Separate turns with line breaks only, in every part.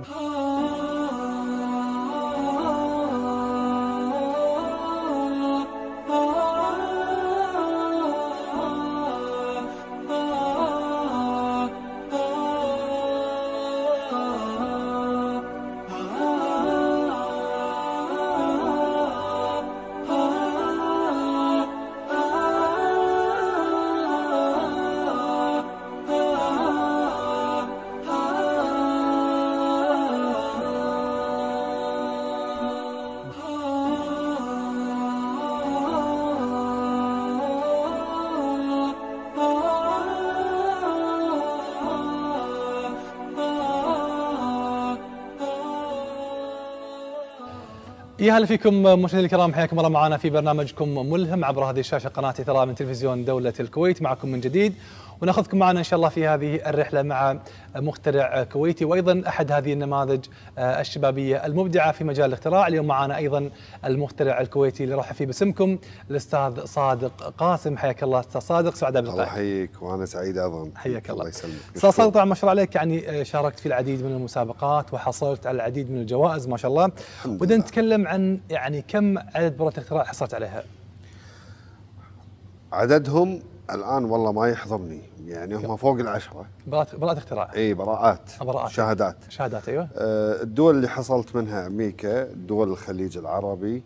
啊。
يا هلا فيكم مشاهدينا الكرام حياكم الله معنا في برنامجكم ملهم عبر هذه الشاشه قناه اثراء من تلفزيون دوله الكويت معكم من جديد وناخذكم معنا إن شاء الله في هذه الرحلة مع مخترع كويتي وأيضا أحد هذه النماذج آه، الشبابية المبدعة في مجال الاختراع اليوم معنا أيضا المخترع الكويتي اللي راح فيه باسمكم الأستاذ صادق قاسم حياك الله أستاذ صادق سعداء بلقائك الله يحييك وأنا سعيد أيضا حياك الله يسلمك أستاذ صادق طبعا ما شاء الله عليك يعني آه، شاركت في العديد من المسابقات وحصلت على العديد من الجوائز ما شاء الله بدنا نتكلم عن يعني كم عدد برات الاختراع حصلت عليها؟
عددهم الان والله ما يحضرني يعني هم فوق العشره
براءات براءات اختراع
اي براءات براءات شهادات شهادات ايوه آه الدول اللي حصلت منها امريكا دول الخليج العربي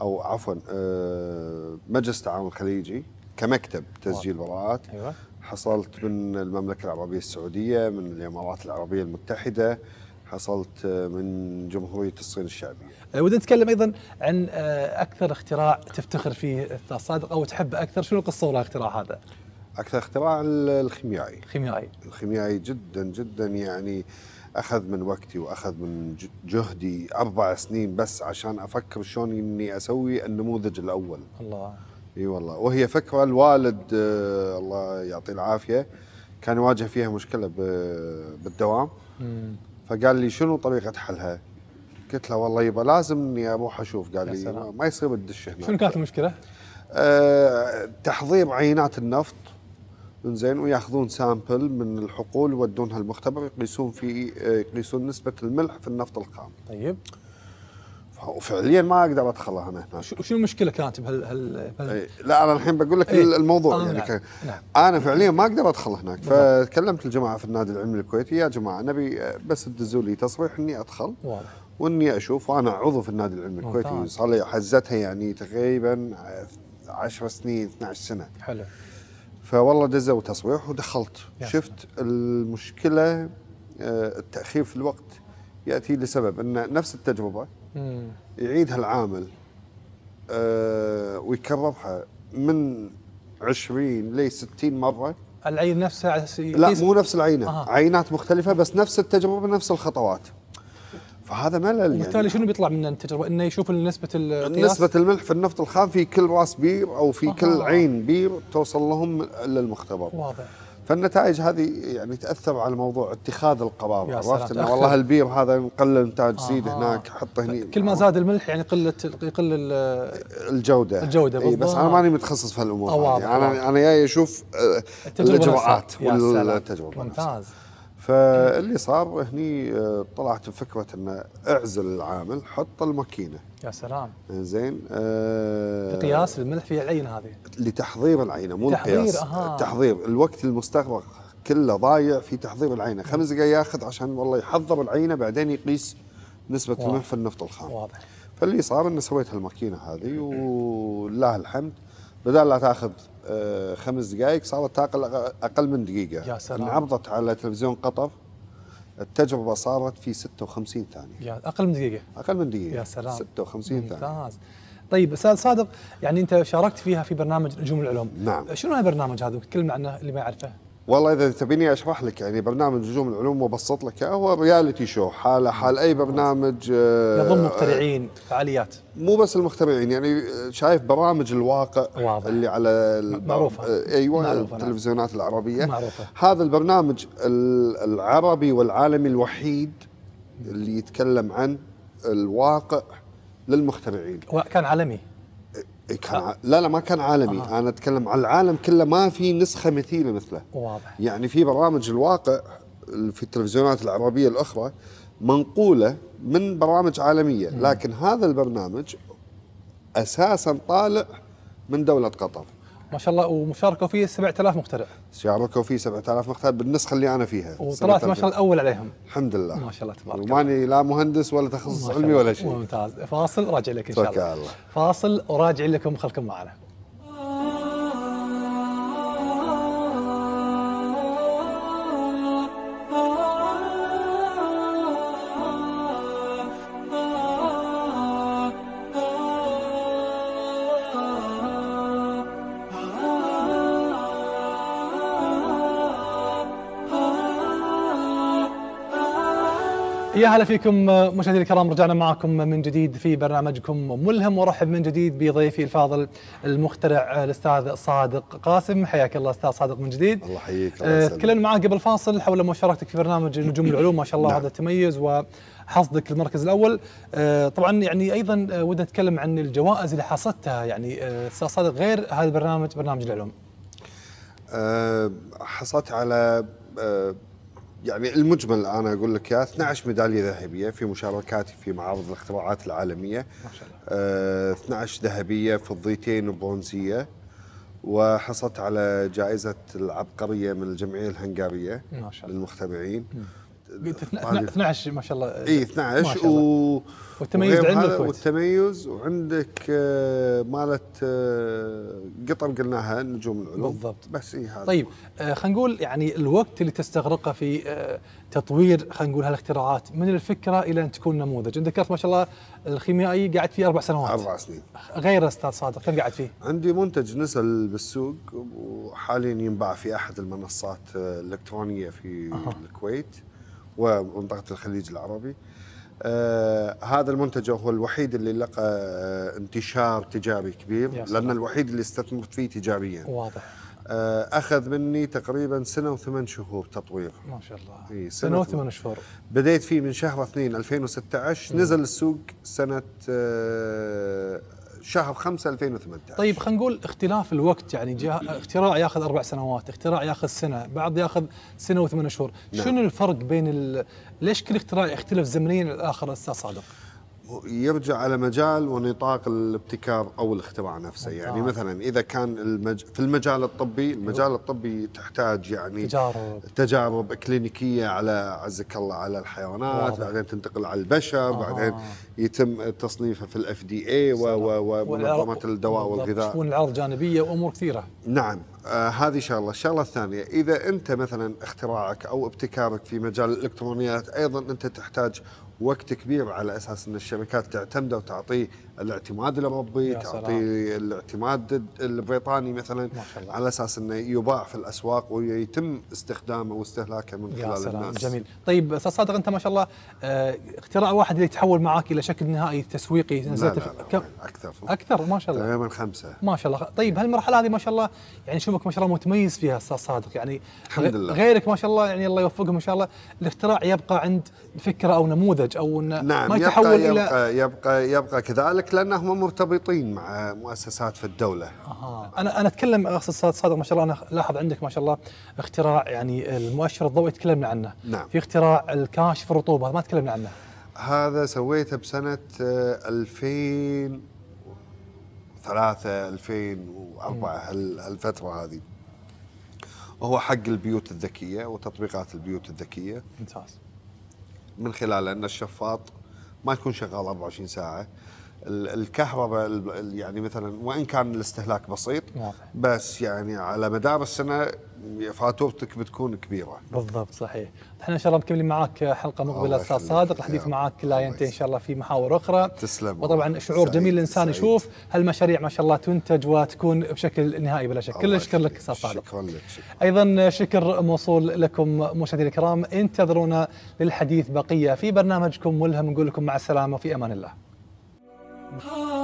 او عفوا آه مجلس التعاون الخليجي كمكتب تسجيل براءات ايوه حصلت من المملكه العربيه السعوديه من الامارات العربيه المتحده حصلت من جمهورية الصين الشعبية
أه، ودنا نتكلم أيضا عن أه، أكثر اختراع تفتخر فيه أستاذ صادق أو تحبه أكثر شنو القصة وراء اختراع هذا؟ أكثر
اختراع الخيميائي الخيميائي الخيميائي جدا جدا يعني أخذ من وقتي وأخذ من جهدي أربع سنين بس عشان أفكر شلون إني أسوي النموذج الأول الله اي والله وهي فكره الوالد أه، الله يعطيه العافيه كان يواجه فيها مشكله بالدوام فقال لي شنو طريقه حلها؟ قلت له والله يبا لازم اني اروح اشوف قال لي ما, يصير تدش هنا شنو كانت المشكله؟ أه تحضير عينات النفط زين وياخذون سامبل من الحقول يودونها المختبر يقيسون في آه، يقيسون نسبه الملح في النفط الخام. طيب. وفعليا ما اقدر ادخل انا
هناك شنو المشكله كانت بهال بهال... إيه، لا انا الحين بقول لك ايه؟ الموضوع أنا يعني نعم. ك... نعم.
انا فعليا ما اقدر ادخل هناك نعم. فكلمت الجماعه في النادي العلمي الكويتي يا جماعه نبي بس تدزوا لي تصريح اني ادخل واضح واني اشوف وانا عضو في النادي العلمي الكويتي صار لي حزتها يعني تقريبا 10 سنين 12 سنه حلو فوالله دزوا تصريح ودخلت شفت المشكله آه، التاخير في الوقت ياتي لسبب ان نفس التجربه يعيدها العامل آه، ويكررها من 20 ل 60 مره
العين نفسها على لا مو نفس العينه آه.
عينات مختلفه بس نفس التجربه نفس الخطوات فهذا ملل يعني. وبالتالي يعني.
شنو بيطلع من التجربه انه يشوف نسبه نسبه
الملح في النفط الخام في كل راس بير او في آه. كل عين بير توصل لهم للمختبر واضح فالنتائج هذه يعني تاثر على موضوع اتخاذ القرار عرفت انه والله البير هذا نقلل الانتاج آه. زيد آه هناك حط هني كل
ما زاد الملح يعني قلت يقل الجوده الجوده بالضبط إيه، بس انا ماني متخصص في هالامور آه، يعني انا
انا جاي اشوف آه، الاجراءات والتجربه ممتاز نفسها. فاللي صار هني آه، طلعت بفكره أن اعزل العامل حط الماكينه يا سلام زين آه
الملح في العينه هذه
لتحضير العينه مو القياس آه. تحضير الوقت المستغرق كله ضايع في تحضير العينه خمس دقائق ياخذ عشان والله يحضر العينه بعدين يقيس نسبه الملح في النفط الخام واضح فاللي صار أن سويت هالماكينه هذه ولله الحمد بدل لا تاخذ آه، خمس دقائق صارت تاقل اقل من دقيقه يا سلام انعرضت على تلفزيون قطر التجربه صارت
في 56 ثانيه يا اقل من دقيقه اقل من دقيقه يا سلام 56 ممتاز. ثانيه ممتاز طيب استاذ صادق يعني انت شاركت فيها في برنامج نجوم العلوم نعم شنو البرنامج هذا تكلم عنه اللي ما يعرفه
والله اذا تبيني اشرح لك يعني برنامج نجوم العلوم وابسط لك هو رياليتي شو حاله حال اي برنامج آه، يضم مخترعين فعاليات مو بس المخترعين يعني شايف برامج الواقع واضح. اللي على معروفه ايوه معروفة نعم. التلفزيونات نعم. العربيه معروفة. هذا البرنامج العربي والعالمي الوحيد اللي يتكلم عن الواقع للمخترعين كان عالمي كان آه. لا لا ما كان عالمي آه. انا اتكلم على العالم كله ما في نسخه مثيله مثله واضح يعني في برامج الواقع في التلفزيونات العربيه الاخرى منقوله من برامج عالميه م. لكن هذا البرنامج اساسا طالع من دوله قطر
ما شاء الله ومشاركه فيه 7000 مخترع
شاركوا فيه 7000 مخترع بالنسخه اللي انا فيها وطلعت ما شاء الله الاول عليهم الحمد لله ما شاء الله تبارك الله وماني لا مهندس ولا تخصص علمي ولا شيء
ممتاز فاصل راجع لك ان شاء الله فاصل وراجع لكم خلكم معنا يا هلا فيكم مشاهدينا الكرام رجعنا معكم من جديد في برنامجكم ملهم وارحب من جديد بضيفي الفاضل المخترع الاستاذ صادق قاسم حياك الله استاذ صادق من جديد
الله يحييك الله تكلمنا
آه، معك قبل فاصل حول مشاركتك في برنامج نجوم العلوم ما شاء الله نعم. هذا تميز وحصدك المركز الاول آه، طبعا يعني ايضا آه، ودنا نتكلم عن الجوائز اللي حصدتها يعني استاذ صادق غير هذا البرنامج برنامج العلوم
حصلت على يعني المجمل انا اقول لك يا 12 ميداليه ذهبيه في مشاركاتي في معارض الاختراعات العالميه ما شاء الله آه 12 ذهبيه فضيتين وبرونزيه وحصلت على جائزه العبقريه من الجمعيه الهنغاريه ما شاء الله للمخترعين
12 ما شاء الله اي 12 و والتميز عند الكويت
والتميز وعندك آه، مالت آه، قطر قلناها نجوم العلوم بالضبط بس اي هذا طيب
آه، خلينا نقول يعني الوقت اللي تستغرقه في تطوير خلينا نقول هالاختراعات من الفكره الى ان تكون نموذج انت ذكرت ما شاء الله الخيميائي قعدت فيه اربع سنوات اربع سنين غير استاذ صادق كم قعدت فيه؟
عندي منتج نزل بالسوق وحاليا ينباع في احد المنصات الالكترونيه في أه. الكويت ومنطقة الخليج العربي آه هذا المنتج هو الوحيد اللي لقى آه انتشار تجاري كبير لأن الوحيد اللي استثمرت فيه تجاريا واضح آه اخذ مني تقريبا سنه وثمان شهور تطوير ما شاء الله إيه سنه, سنة وثمان شهور بديت فيه من شهر 2 2016 مم. نزل السوق سنه آه شهر 5 2018
طيب خلينا نقول اختلاف الوقت يعني اختراع ياخذ اربع سنوات اختراع ياخذ سنه بعض ياخذ سنه وثمان شهور نعم. شنو الفرق بين ال... ليش كل اختراع يختلف زمنيا الاخر استاذ صادق
يرجع على مجال ونطاق الابتكار او الاختراع نفسه ممتاز. يعني نعم. مثلا اذا كان المج... في المجال الطبي المجال أيوه. الطبي تحتاج يعني تجارب تجارب كلينيكيه على عزك الله على الحيوانات واضح. بعدين تنتقل على البشر آه. بعدين يتم تصنيفها في الاف دي اي ومنظمه الدواء والغذاء تكون
العرض جانبيه وامور كثيره
نعم آه هذه شغله، الشغله الثانيه اذا انت مثلا اختراعك او ابتكارك في مجال الالكترونيات ايضا انت تحتاج وقت كبير على اساس ان الشركات تعتمده وتعطيه الاعتماد الاوروبي، تعطيه الاعتماد البريطاني مثلا ما شاء الله. على اساس انه يباع في الاسواق ويتم استخدامه واستهلاكه من خلال سلام. الناس. جميل،
طيب استاذ صادق انت ما شاء الله آه، اختراع واحد اللي تحول معاك الى شكل نهائي تسويقي نزلت لا لا لا كم؟ اكثر اكثر ما شاء الله تقريبا خمسه ما شاء الله، طيب هالمرحله هذه ما شاء الله يعني شوفك ما شاء الله متميز فيها استاذ صادق يعني الحمد لله غيرك ما شاء الله يعني الله يوفقهم ان شاء الله الاختراع يبقى عند فكره او نموذج ينمتج او نعم ما يتحول يبقى
الى يبقى يبقى, يبقى كذلك لانهم مرتبطين مع مؤسسات في الدوله. آه.
انا انا اتكلم استاذ صادق ما شاء الله انا لاحظ عندك ما شاء الله اختراع يعني المؤشر الضوئي تكلمنا عنه. نعم. في اختراع الكاشف الرطوبه ما تكلمنا عنه.
هذا سويته بسنه 2000 آه، 2004 هالفتره هذه وهو حق البيوت الذكيه وتطبيقات البيوت الذكيه ممتاز من خلال ان الشفاط ما يكون شغال 24 ساعه الكهرباء يعني مثلا وان كان الاستهلاك بسيط بس يعني على مدار السنه فاتورتك بتكون كبيره. بالضبط صحيح،
احنا ان شاء الله مكملين معك حلقه مقبله استاذ صادق الحديث معاك لا كلاينتين ان شاء الله في محاور اخرى.
تسلم وطبعا
شعور سعيد جميل الانسان يشوف هالمشاريع ما شاء الله تنتج وتكون بشكل نهائي بلا شك، كل الشكر لك استاذ صادق. شكرا لك شكرا. ايضا شكر موصول لكم مشاهدينا الكرام، انتظرونا للحديث بقيه في برنامجكم ملهم نقول لكم مع السلامه وفي امان الله. آه.